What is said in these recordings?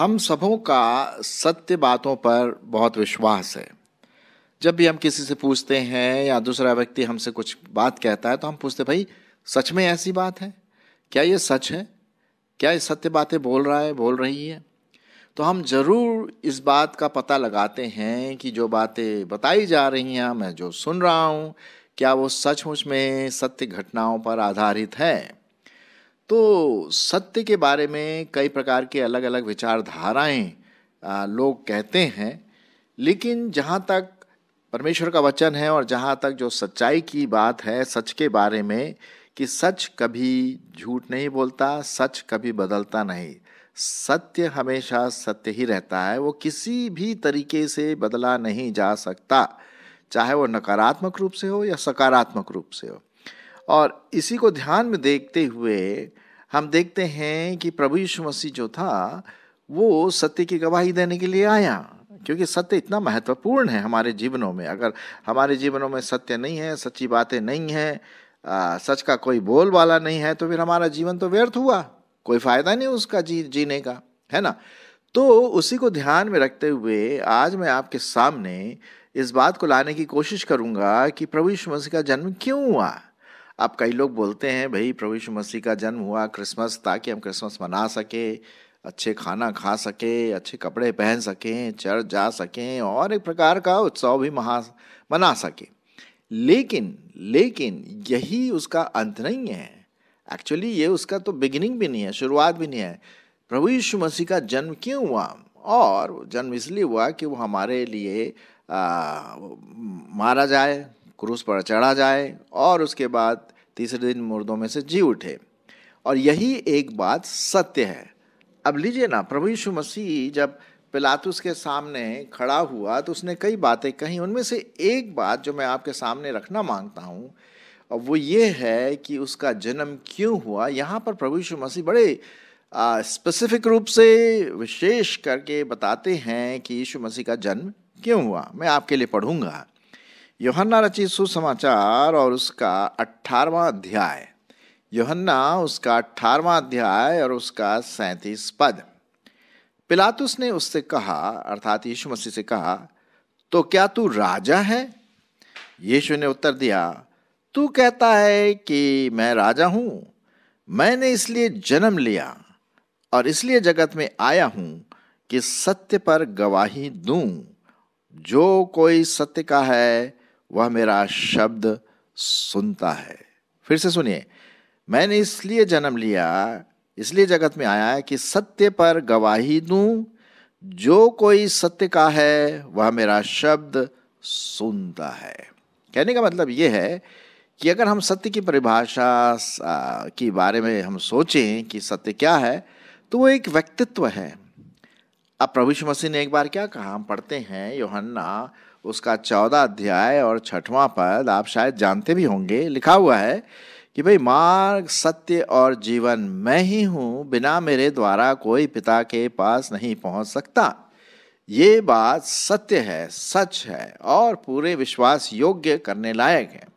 हम सबों का सत्य बातों पर बहुत विश्वास है जब भी हम किसी से पूछते हैं या दूसरा व्यक्ति हमसे कुछ बात कहता है तो हम पूछते भाई सच में ऐसी बात है क्या ये सच है क्या ये सत्य बातें बोल रहा है बोल रही है तो हम ज़रूर इस बात का पता लगाते हैं कि जो बातें बताई जा रही हैं मैं जो सुन रहा हूँ क्या वो सचमुच में सत्य घटनाओं पर आधारित है तो सत्य के बारे में कई प्रकार के अलग अलग विचारधाराएं लोग कहते हैं लेकिन जहाँ तक परमेश्वर का वचन है और जहाँ तक जो सच्चाई की बात है सच के बारे में कि सच कभी झूठ नहीं बोलता सच कभी बदलता नहीं सत्य हमेशा सत्य ही रहता है वो किसी भी तरीके से बदला नहीं जा सकता चाहे वो नकारात्मक रूप से हो या सकारात्मक रूप से हो और इसी को ध्यान में देखते हुए हम देखते हैं कि प्रभु यीशु मसीह जो था वो सत्य की गवाही देने के लिए आया क्योंकि सत्य इतना महत्वपूर्ण है हमारे जीवनों में अगर हमारे जीवनों में सत्य नहीं है सच्ची बातें नहीं हैं सच का कोई बोल वाला नहीं है तो फिर हमारा जीवन तो व्यर्थ हुआ कोई फायदा नहीं उसका जी जीने का है ना तो उसी को ध्यान में रखते हुए आज मैं आपके सामने इस बात को लाने की कोशिश करूंगा कि प्रभु यीशु मसीह का जन्म क्यों हुआ अब कई लोग बोलते हैं भाई प्रभु यीशु मसीह का जन्म हुआ क्रिसमस ताकि हम क्रिसमस मना सकें अच्छे खाना खा सकें अच्छे कपड़े पहन सकें चर्च जा सकें और एक प्रकार का उत्सव भी महा मना सकें लेकिन लेकिन यही उसका अंत नहीं है एक्चुअली ये उसका तो बिगिनिंग भी नहीं है शुरुआत भी नहीं है प्रभु यीशु मसीह का जन्म क्यों हुआ और जन्म इसलिए हुआ कि वो हमारे लिए आ, मारा जाए क्रूस पर चढ़ा जाए और उसके बाद तीसरे दिन मुर्दों में से जी उठे और यही एक बात सत्य है अब लीजिए ना प्रभु यीशु मसीह जब पिलातुस के सामने खड़ा हुआ तो उसने कई बातें कही उनमें से एक बात जो मैं आपके सामने रखना मांगता हूँ और वो ये है कि उसका जन्म क्यों हुआ यहाँ पर प्रभु यीशु मसीह बड़े स्पेसिफिक रूप से विशेष करके बताते हैं कि यीशु मसीह का जन्म क्यों हुआ मैं आपके लिए पढ़ूंगा योहन्ना रचित सुसमाचार और उसका अट्ठारवा अध्याय योहन्ना उसका अट्ठारवा अध्याय और उसका सैंतीस पद पिलातुस ने उससे कहा अर्थात यीशु मसीह से कहा तो क्या तू राजा है यीशु ने उत्तर दिया तू कहता है कि मैं राजा हूं मैंने इसलिए जन्म लिया और इसलिए जगत में आया हूं कि सत्य पर गवाही दूं जो कोई सत्य का है वह मेरा शब्द सुनता है फिर से सुनिए मैंने इसलिए जन्म लिया इसलिए जगत में आया है कि सत्य पर गवाही दूं जो कोई सत्य का है वह मेरा शब्द सुनता है कहने का मतलब यह है कि अगर हम सत्य की परिभाषा के बारे में हम सोचें कि सत्य क्या है तो वो एक व्यक्तित्व है अब प्रभु मसीह ने एक बार क्या कहा हम पढ़ते हैं योहन्ना उसका चौदह अध्याय और छठवां पद आप शायद जानते भी होंगे लिखा हुआ है कि भाई मार्ग सत्य और जीवन मैं ही हूँ बिना मेरे द्वारा कोई पिता के पास नहीं पहुँच सकता ये बात सत्य है सच है और पूरे विश्वास योग्य करने लायक है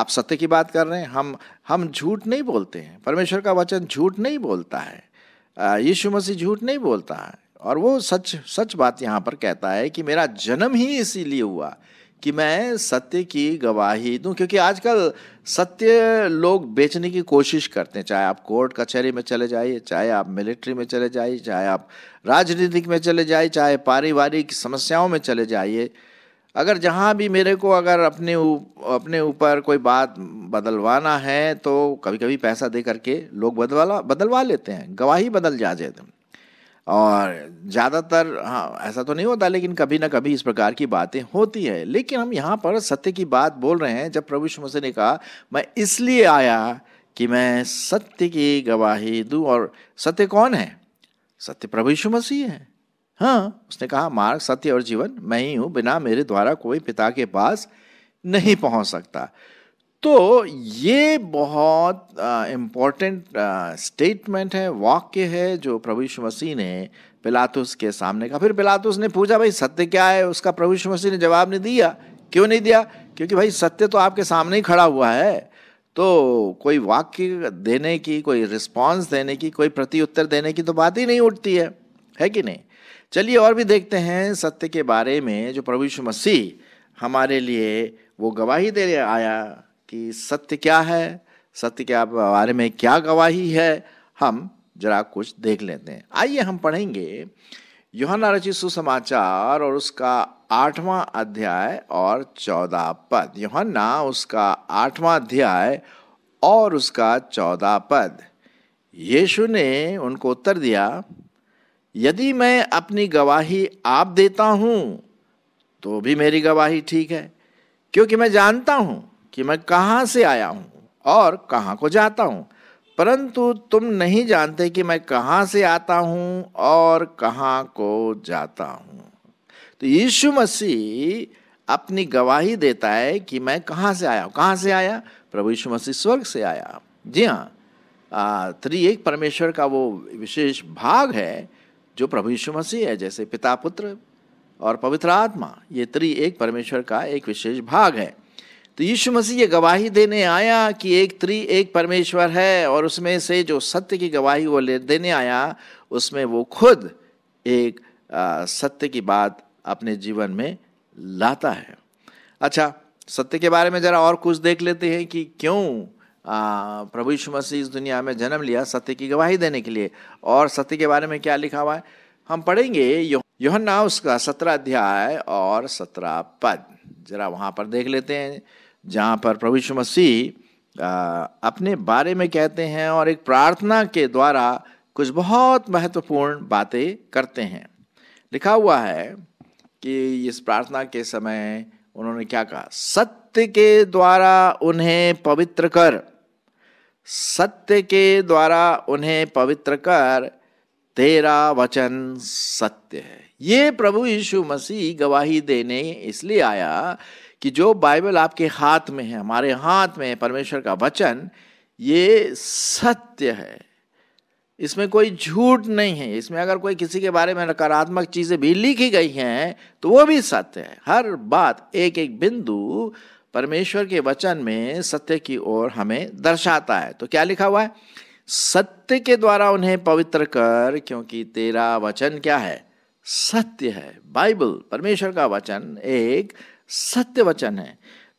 आप सत्य की बात कर रहे हैं हम हम झूठ नहीं बोलते हैं परमेश्वर का वचन झूठ नहीं बोलता है यीशु मसीह झूठ नहीं बोलता है और वो सच सच बात यहाँ पर कहता है कि मेरा जन्म ही इसीलिए हुआ कि मैं सत्य की गवाही दूं क्योंकि आजकल सत्य लोग बेचने की कोशिश करते हैं चाहे आप कोर्ट कचहरी में चले जाइए चाहे आप मिलिट्री में चले जाइए चाहे आप राजनीतिक में चले जाइए चाहे पारिवारिक समस्याओं में चले जाइए अगर जहाँ भी मेरे को अगर अपने उप, अपने ऊपर कोई बात बदलवाना है तो कभी कभी पैसा दे करके लोग बदलवा बदलवा लेते हैं गवाही बदल जा जाते हैं और ज़्यादातर हाँ ऐसा तो नहीं होता लेकिन कभी ना कभी इस प्रकार की बातें होती है लेकिन हम यहाँ पर सत्य की बात बोल रहे हैं जब प्रभु मसीह ने कहा मैं इसलिए आया कि मैं सत्य की गवाही दूँ और सत्य कौन है सत्य प्रभु यीशु मसीह है हाँ उसने कहा मार्ग सत्य और जीवन मैं ही हूँ बिना मेरे द्वारा कोई पिता के पास नहीं पहुँच सकता तो ये बहुत इम्पोर्टेंट स्टेटमेंट है वाक्य है जो प्रभु यीशु मसीह ने पिलातुस के सामने कहा फिर पिलातुस ने पूछा भाई सत्य क्या है उसका प्रभु यीशु मसीह ने जवाब नहीं दिया क्यों नहीं दिया क्योंकि भाई सत्य तो आपके सामने ही खड़ा हुआ है तो कोई वाक्य देने की कोई रिस्पॉन्स देने की कोई प्रत्युत्तर देने की तो बात ही नहीं उठती है है कि नहीं चलिए और भी देखते हैं सत्य के बारे में जो प्रभु यीशु मसीह हमारे लिए वो गवाही दे आया कि सत्य क्या है सत्य के बारे में क्या गवाही है हम जरा कुछ देख लेते हैं आइए हम पढ़ेंगे योहाना रचित सुसमाचार और उसका आठवां अध्याय और चौदह पद योहन्ना उसका आठवां अध्याय और उसका चौदह पद यीशु ने उनको उत्तर दिया यदि मैं अपनी गवाही आप देता हूँ तो भी मेरी गवाही ठीक है क्योंकि मैं जानता हूँ कि मैं कहाँ से आया हूँ और कहाँ को जाता हूँ परंतु तुम नहीं जानते कि मैं कहाँ से आता हूँ और कहाँ को जाता हूँ तो यीशु मसीह अपनी गवाही देता है कि मैं कहाँ से आया हूँ कहाँ से आया प्रभु यीशु मसीह स्वर्ग से आया जी हाँ त्रि एक परमेश्वर का वो विशेष भाग है जो प्रभु यीशु मसीह है जैसे पिता पुत्र और पवित्र आत्मा ये त्रि एक परमेश्वर का एक विशेष भाग है तो यीशु मसीह ये गवाही देने आया कि एक त्रि एक परमेश्वर है और उसमें से जो सत्य की गवाही वो ले देने आया उसमें वो खुद एक आ, सत्य की बात अपने जीवन में लाता है अच्छा सत्य के बारे में ज़रा और कुछ देख लेते हैं कि क्यों प्रभु यीशु मसीह इस दुनिया में जन्म लिया सत्य की गवाही देने के लिए और सत्य के बारे में क्या लिखा हुआ है हम पढ़ेंगे योहन्ना उसका सत्रह अध्याय और सत्रह पद जरा वहाँ पर देख लेते हैं जहाँ पर प्रभु मसीह अपने बारे में कहते हैं और एक प्रार्थना के द्वारा कुछ बहुत महत्वपूर्ण बातें करते हैं लिखा हुआ है कि इस प्रार्थना के समय उन्होंने क्या कहा सत्य के द्वारा उन्हें पवित्र कर सत्य के द्वारा उन्हें पवित्र कर तेरा वचन सत्य है ये प्रभु यीशु मसीह गवाही देने इसलिए आया कि जो बाइबल आपके हाथ में है हमारे हाथ में परमेश्वर का वचन ये सत्य है इसमें कोई झूठ नहीं है इसमें अगर कोई किसी के बारे में नकारात्मक चीज़ें भी लिखी गई हैं तो वो भी सत्य है हर बात एक एक बिंदु परमेश्वर के वचन में सत्य की ओर हमें दर्शाता है तो क्या लिखा हुआ है सत्य के द्वारा उन्हें पवित्र कर क्योंकि तेरा वचन क्या है सत्य है बाइबल परमेश्वर का वचन एक सत्य वचन है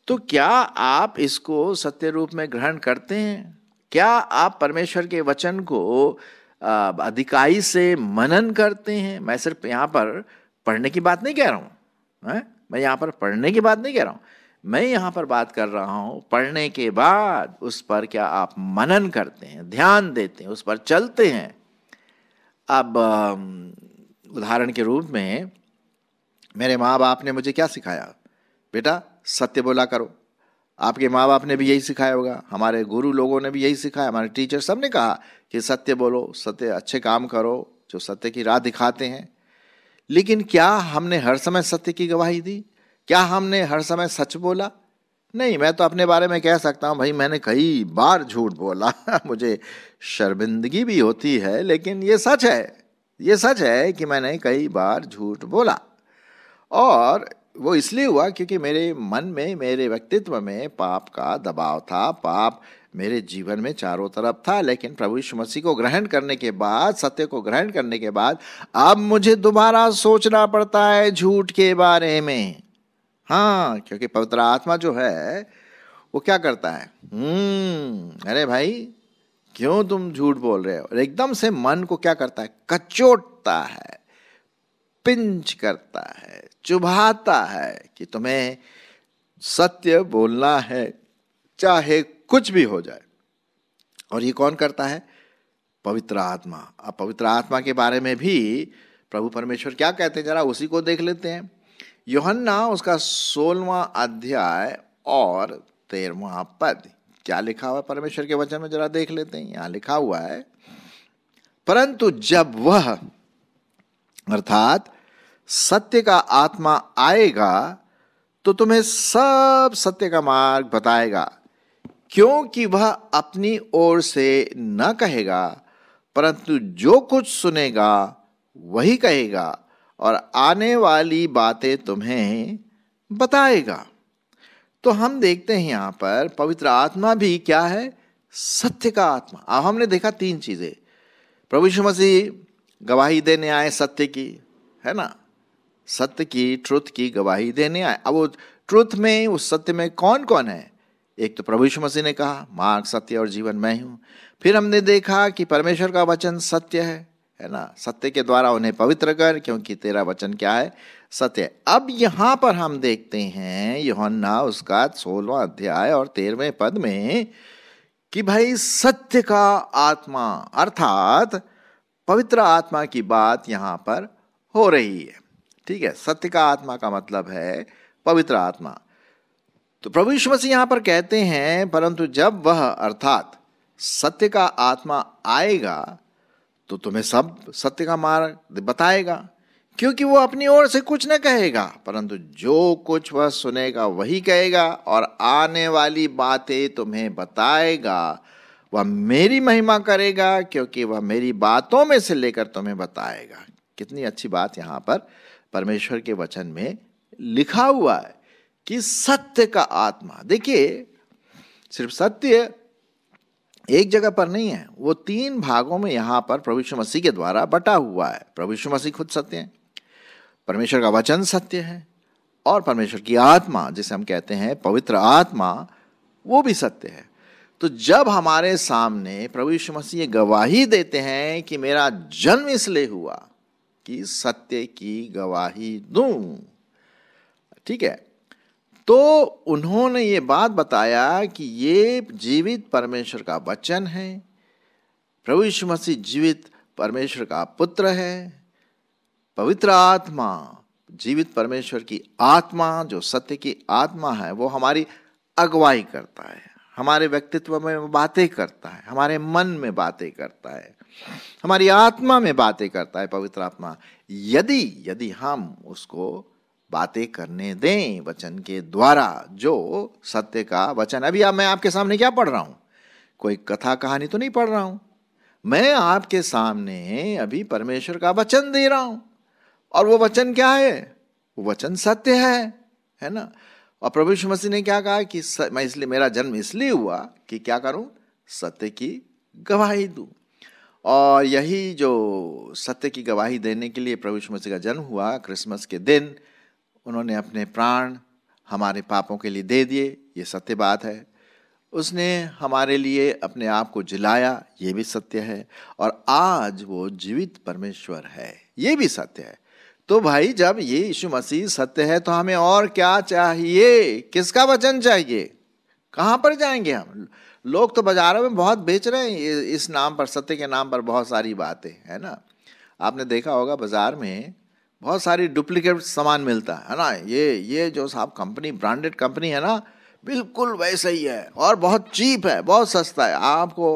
तो क्या आप इसको सत्य रूप में ग्रहण करते हैं क्या आप परमेश्वर के वचन को अधिकाई से मनन करते हैं मैं सिर्फ यहाँ पर पढ़ने की बात नहीं कह रहा हूँ मैं यहाँ पर पढ़ने की बात नहीं कह रहा हूँ मैं यहाँ पर बात कर रहा हूँ पढ़ने के बाद उस पर क्या आप मनन करते हैं ध्यान देते हैं उस पर चलते हैं अब उदाहरण के रूप में मेरे माँ बाप ने मुझे क्या सिखाया बेटा सत्य बोला करो आपके माँ बाप ने भी यही सिखाया होगा हमारे गुरु लोगों ने भी यही सिखाया हमारे टीचर सब ने कहा कि सत्य बोलो सत्य अच्छे काम करो जो सत्य की राह दिखाते हैं लेकिन क्या हमने हर समय सत्य की गवाही दी क्या हमने हर समय सच बोला नहीं मैं तो अपने बारे में कह सकता हूँ भाई मैंने कई बार झूठ बोला मुझे शर्मिंदगी भी होती है लेकिन ये सच है ये सच है कि मैंने कई बार झूठ बोला और वो इसलिए हुआ क्योंकि मेरे मन में मेरे व्यक्तित्व में पाप का दबाव था पाप मेरे जीवन में चारों तरफ था लेकिन प्रभु यीशु मसीह को ग्रहण करने के बाद सत्य को ग्रहण करने के बाद अब मुझे दोबारा सोचना पड़ता है झूठ के बारे में हाँ क्योंकि पवित्र आत्मा जो है वो क्या करता है हम्म, अरे भाई क्यों तुम झूठ बोल रहे हो और एकदम से मन को क्या करता है कचोटता है पिंच करता है चुभाता है कि तुम्हें सत्य बोलना है चाहे कुछ भी हो जाए और ये कौन करता है पवित्र आत्मा अब पवित्र आत्मा के बारे में भी प्रभु परमेश्वर क्या कहते हैं जरा उसी को देख लेते हैं योहन्ना उसका सोलवा अध्याय और तेरवा पद क्या लिखा हुआ परमेश्वर के वचन में जरा देख लेते हैं यहां लिखा हुआ है परंतु जब वह अर्थात सत्य का आत्मा आएगा तो तुम्हें सब सत्य का मार्ग बताएगा क्योंकि वह अपनी ओर से न कहेगा परंतु जो कुछ सुनेगा वही कहेगा और आने वाली बातें तुम्हें बताएगा तो हम देखते हैं यहाँ पर पवित्र आत्मा भी क्या है सत्य का आत्मा अब हमने देखा तीन चीज़ें प्रभु यीशु मसीह गवाही देने आए सत्य की है ना सत्य की ट्रुथ की गवाही देने आए अब वो ट्रुथ में उस सत्य में कौन कौन है एक तो प्रभु यीशु मसीह ने कहा मार्ग सत्य और जीवन मैं हूँ फिर हमने देखा कि परमेश्वर का वचन सत्य है है ना सत्य के द्वारा उन्हें पवित्र कर क्योंकि तेरा वचन क्या है सत्य अब यहाँ पर हम देखते हैं योहन्ना उसका सोलवा अध्याय और तेरहवें पद में कि भाई सत्य का आत्मा अर्थात पवित्र आत्मा की बात यहाँ पर हो रही है ठीक है सत्य का आत्मा का मतलब है पवित्र आत्मा तो प्रभु यीशु मसीह यहाँ पर कहते हैं परंतु जब वह अर्थात सत्य का आत्मा आएगा तो तुम्हें सब सत्य का मार्ग बताएगा क्योंकि वो अपनी ओर से कुछ न कहेगा परंतु जो कुछ वह सुनेगा वही कहेगा और आने वाली बातें तुम्हें बताएगा वह मेरी महिमा करेगा क्योंकि वह मेरी बातों में से लेकर तुम्हें बताएगा कितनी अच्छी बात यहाँ पर परमेश्वर के वचन में लिखा हुआ है कि सत्य का आत्मा देखिए सिर्फ सत्य एक जगह पर नहीं है वो तीन भागों में यहां पर प्रभु यीशु मसीह के द्वारा बटा हुआ है प्रभु यीशु मसीह खुद सत्य है परमेश्वर का वचन सत्य है और परमेश्वर की आत्मा जिसे हम कहते हैं पवित्र आत्मा वो भी सत्य है तो जब हमारे सामने प्रभु यीशु मसीह ये गवाही देते हैं कि मेरा जन्म इसलिए हुआ कि सत्य की गवाही दूं ठीक है तो उन्होंने ये बात बताया कि ये जीवित परमेश्वर का वचन है प्रभु यीशु मसीह जीवित परमेश्वर का पुत्र है पवित्र आत्मा जीवित परमेश्वर की आत्मा जो सत्य की आत्मा है वो हमारी अगुवाई करता है हमारे व्यक्तित्व में बातें करता है हमारे मन में बातें करता है हमारी आत्मा में बातें करता है पवित्र आत्मा यदि यदि हम उसको बातें करने दें वचन के द्वारा जो सत्य का वचन अभी आप मैं आपके सामने क्या पढ़ रहा हूँ कोई कथा कहानी तो नहीं पढ़ रहा हूं मैं आपके सामने अभी परमेश्वर का वचन दे रहा हूं और वो वचन क्या है वो वचन सत्य है है ना और प्रभु मसीह ने क्या कहा कि स, मैं इसलिए मेरा जन्म इसलिए हुआ कि क्या करूं सत्य की गवाही दू और यही जो सत्य की गवाही देने के लिए प्रभु मसीह का जन्म हुआ क्रिसमस के दिन उन्होंने अपने प्राण हमारे पापों के लिए दे दिए ये सत्य बात है उसने हमारे लिए अपने आप को जिलाया ये भी सत्य है और आज वो जीवित परमेश्वर है ये भी सत्य है तो भाई जब ये यीशु मसीह सत्य है तो हमें और क्या चाहिए किसका वचन चाहिए कहाँ पर जाएंगे हम लोग तो बाजारों में बहुत बेच रहे हैं इस नाम पर सत्य के नाम पर बहुत सारी बातें है ना आपने देखा होगा बाजार में बहुत सारी डुप्लीकेट सामान मिलता है ना ये ये जो साहब कंपनी ब्रांडेड कंपनी है ना बिल्कुल वैसे ही है और बहुत चीप है बहुत सस्ता है आपको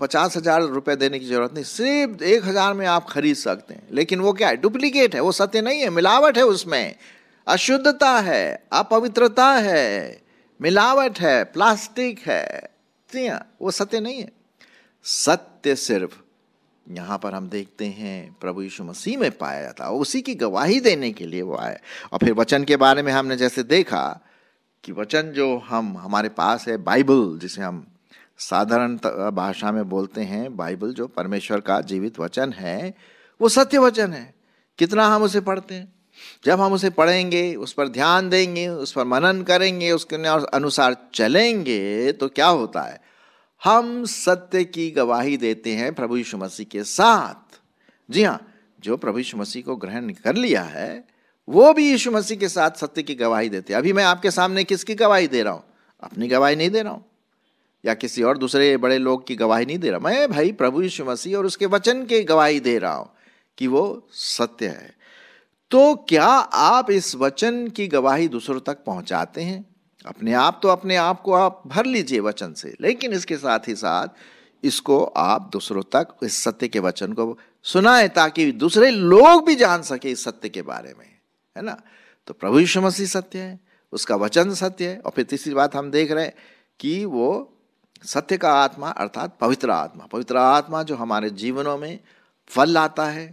पचास हजार रुपये देने की ज़रूरत नहीं सिर्फ एक हज़ार में आप खरीद सकते हैं लेकिन वो क्या है डुप्लीकेट है वो सत्य नहीं है मिलावट है उसमें अशुद्धता है अपवित्रता है मिलावट है प्लास्टिक है वो सत्य नहीं है सत्य सिर्फ यहाँ पर हम देखते हैं प्रभु यीशु मसीह में पाया जाता है उसी की गवाही देने के लिए वो आए और फिर वचन के बारे में हमने जैसे देखा कि वचन जो हम हमारे पास है बाइबल जिसे हम साधारण भाषा में बोलते हैं बाइबल जो परमेश्वर का जीवित वचन है वो सत्य वचन है कितना हम उसे पढ़ते हैं जब हम उसे पढ़ेंगे उस पर ध्यान देंगे उस पर मनन करेंगे उसके अनुसार चलेंगे तो क्या होता है हम सत्य की गवाही देते हैं प्रभु यीशु मसीह के साथ जी हाँ जो प्रभु यीशु मसीह को ग्रहण कर लिया है वो भी यीशु मसीह के साथ सत्य की गवाही देते हैं अभी मैं आपके सामने किसकी गवाही दे रहा हूँ अपनी गवाही नहीं दे रहा हूँ या किसी और दूसरे बड़े लोग की गवाही नहीं दे रहा मैं भाई प्रभु यीशु मसीह और उसके वचन की गवाही दे रहा हूँ कि वो सत्य है तो क्या आप इस वचन की गवाही दूसरों तक पहुँचाते हैं अपने आप तो अपने आप को आप भर लीजिए वचन से लेकिन इसके साथ ही साथ इसको आप दूसरों तक इस सत्य के वचन को सुनाए ताकि दूसरे लोग भी जान सके इस सत्य के बारे में है ना तो प्रभु यीशु मसीह सत्य है उसका वचन सत्य है और फिर तीसरी बात हम देख रहे हैं कि वो सत्य का आत्मा अर्थात पवित्र आत्मा पवित्र आत्मा जो हमारे जीवनों में फल लाता है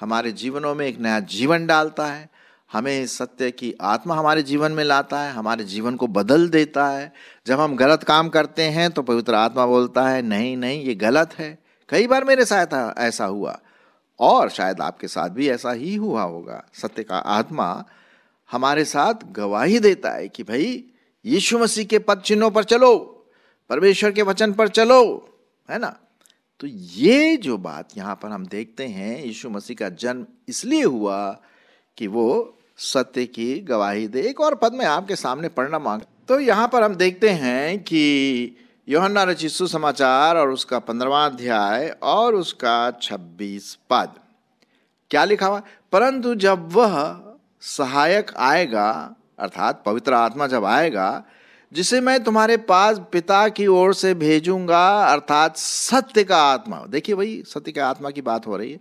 हमारे जीवनों में एक नया जीवन डालता है हमें सत्य की आत्मा हमारे जीवन में लाता है हमारे जीवन को बदल देता है जब हम गलत काम करते हैं तो पवित्र आत्मा बोलता है नहीं नहीं ये गलत है कई बार मेरे साथ ऐसा हुआ और शायद आपके साथ भी ऐसा ही हुआ होगा सत्य का आत्मा हमारे साथ गवाही देता है कि भाई यीशु मसीह के पद चिन्हों पर चलो परमेश्वर के वचन पर चलो है ना तो ये जो बात यहाँ पर हम देखते हैं यीशु मसीह का जन्म इसलिए हुआ कि वो सत्य की गवाही दे एक और पद में आपके सामने पढ़ना मांग तो यहाँ पर हम देखते हैं कि योहन्ना रचित सुसमाचार और उसका पंद्रवा अध्याय और उसका छब्बीस पद क्या लिखा हुआ परंतु जब वह सहायक आएगा अर्थात पवित्र आत्मा जब आएगा जिसे मैं तुम्हारे पास पिता की ओर से भेजूंगा अर्थात सत्य का आत्मा देखिए भाई सत्य के आत्मा की बात हो रही है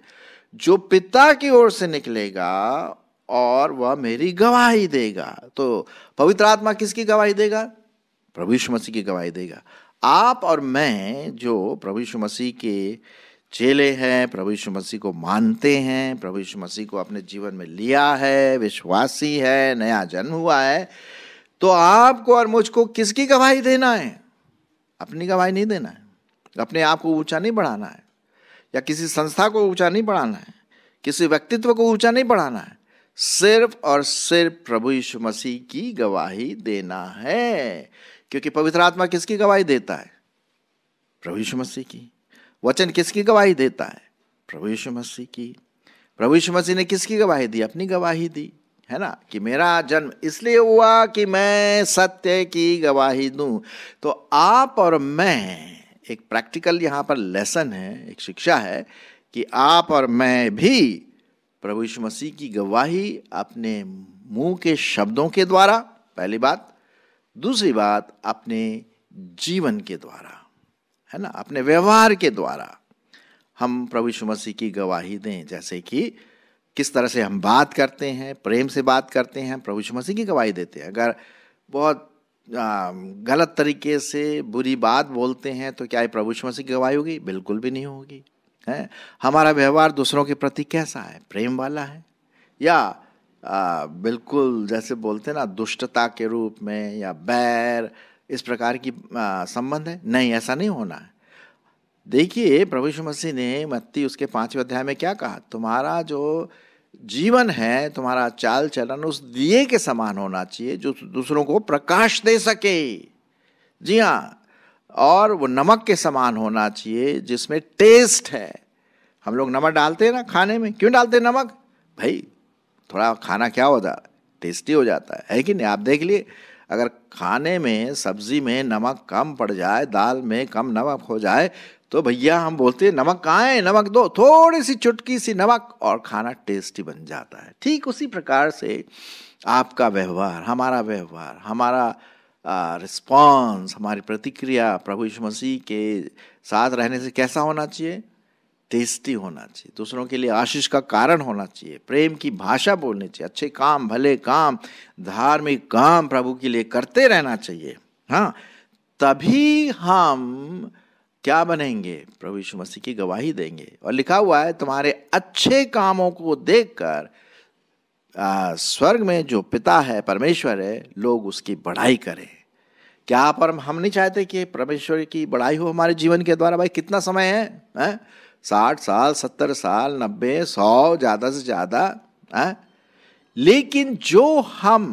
जो पिता की ओर से निकलेगा और वह मेरी गवाही देगा तो पवित्र आत्मा किसकी गवाही देगा प्रभु यीशु मसीह की गवाही देगा आप और मैं जो प्रभु यीशु मसीह के चेले हैं प्रभु यीशु मसीह को मानते हैं प्रभु यीशु मसीह को अपने जीवन में लिया है विश्वासी है नया जन्म हुआ है तो आपको और मुझको किसकी गवाही देना है अपनी गवाही नहीं देना है अपने आप को ऊंचा नहीं बढ़ाना है या किसी संस्था को ऊंचा नहीं बढ़ाना है किसी व्यक्तित्व को ऊंचा नहीं बढ़ाना है सिर्फ और सिर्फ प्रभु यीशु मसीह की गवाही देना है क्योंकि पवित्र आत्मा किसकी गवाही देता है प्रभु यीशु मसीह की वचन किसकी गवाही देता है प्रभु यीशु मसीह की प्रभु यीशु मसीह ने किसकी गवाही दी अपनी गवाही दी है ना कि मेरा जन्म इसलिए हुआ कि मैं सत्य की गवाही दूं तो आप और मैं एक प्रैक्टिकल यहां पर लेसन है एक शिक्षा है कि आप और मैं भी प्रभु यीशु मसीह की गवाही अपने मुंह के शब्दों के द्वारा पहली बात दूसरी बात अपने जीवन के द्वारा है ना अपने व्यवहार के द्वारा हम प्रभु यीशु मसीह की गवाही दें जैसे कि किस तरह से हम बात करते हैं प्रेम से बात करते हैं प्रभु यीशु मसीह की गवाही देते हैं अगर बहुत गलत तरीके से बुरी बात बोलते हैं तो क्या ये प्रभु यीशु मसीह की गवाही होगी बिल्कुल भी नहीं होगी है हमारा व्यवहार दूसरों के प्रति कैसा है प्रेम वाला है या आ, बिल्कुल जैसे बोलते ना दुष्टता के रूप में या बैर इस प्रकार की संबंध है नहीं ऐसा नहीं होना है देखिए प्रभु यीशु मसीह ने मत्ती उसके पांचवें अध्याय में क्या कहा तुम्हारा जो जीवन है तुम्हारा चाल चलन उस दिए के समान होना चाहिए जो दूसरों को प्रकाश दे सके जी हाँ और वो नमक के समान होना चाहिए जिसमें टेस्ट है हम लोग नमक डालते हैं ना खाने में क्यों डालते हैं नमक भाई थोड़ा खाना क्या हो है टेस्टी हो जाता है है कि नहीं आप देख लिए अगर खाने में सब्जी में नमक कम पड़ जाए दाल में कम नमक हो जाए तो भैया हम बोलते हैं नमक कहाँ है नमक दो थोड़ी सी चुटकी सी नमक और खाना टेस्टी बन जाता है ठीक उसी प्रकार से आपका व्यवहार हमारा व्यवहार हमारा रिस्पॉन्स हमारी प्रतिक्रिया प्रभु यीशु मसीह के साथ रहने से कैसा होना चाहिए टेस्टी होना चाहिए दूसरों के लिए आशीष का कारण होना चाहिए प्रेम की भाषा बोलनी चाहिए अच्छे काम भले काम धार्मिक काम प्रभु के लिए करते रहना चाहिए हाँ तभी हम क्या बनेंगे प्रभु यीशु मसीह की गवाही देंगे और लिखा हुआ है तुम्हारे अच्छे कामों को देखकर आ, स्वर्ग में जो पिता है परमेश्वर है लोग उसकी बढ़ाई करें क्या पर हम नहीं चाहते कि परमेश्वर की बढ़ाई हो हमारे जीवन के द्वारा भाई कितना समय है, है? साठ साल सत्तर साल नब्बे सौ ज़्यादा से ज़्यादा है लेकिन जो हम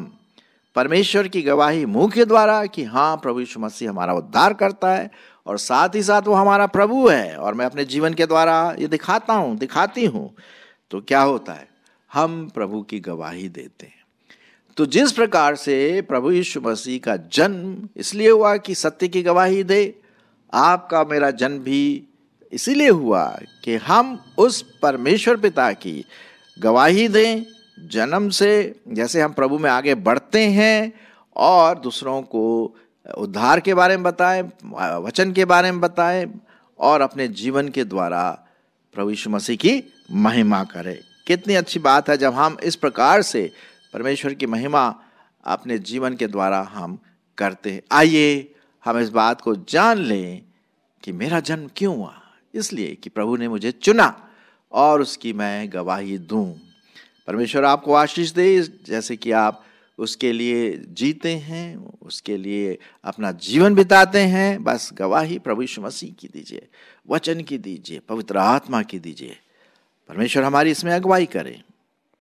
परमेश्वर की गवाही मुंह के द्वारा कि हाँ प्रभु यीशु मसीह हमारा उद्धार करता है और साथ ही साथ वो हमारा प्रभु है और मैं अपने जीवन के द्वारा ये दिखाता हूँ दिखाती हूँ तो क्या होता है हम प्रभु की गवाही देते हैं तो जिस प्रकार से प्रभु यीशु मसीह का जन्म इसलिए हुआ कि सत्य की गवाही दे आपका मेरा जन्म भी इसीलिए हुआ कि हम उस परमेश्वर पिता की गवाही दें जन्म से जैसे हम प्रभु में आगे बढ़ते हैं और दूसरों को उद्धार के बारे में बताएं वचन के बारे में बताएं और अपने जीवन के द्वारा प्रभु यीशु मसीह की महिमा करें कितनी अच्छी बात है जब हम इस प्रकार से परमेश्वर की महिमा अपने जीवन के द्वारा हम करते हैं आइए हम इस बात को जान लें कि मेरा जन्म क्यों हुआ इसलिए कि प्रभु ने मुझे चुना और उसकी मैं गवाही दूं परमेश्वर आपको आशीष दे जैसे कि आप उसके लिए जीते हैं उसके लिए अपना जीवन बिताते हैं बस गवाही प्रभु यीशु मसीह की दीजिए वचन की दीजिए पवित्र आत्मा की दीजिए परमेश्वर हमारी इसमें अगुवाई करे